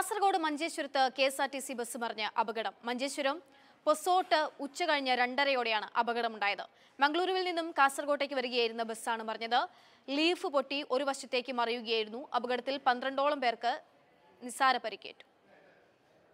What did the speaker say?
കാസർഗോഡ് മഞ്ചേശ്വരത്ത് K S R T C bus മറിഞ്ഞ് അപകടം മഞ്ചേശ്വരം പൊസോട്ട് കഴിഞ്ഞ് രണ്ടരയോടെയാണ് അപകടമുണ്ടായത് മംഗളൂരുവിൽ നിന്നും കാസർഗോട്ടേക്ക് വരികയായിരുന്ന ബസ്സാണ് മറിഞ്ഞത് ലീഫ് പൊട്ടി ഒരു വശത്തേക്ക് മറിയുകയായിരുന്നു അപകടത്തിൽ പന്ത്രണ്ടോളം പേർക്ക് നിസ്സാര പരിക്കേറ്റു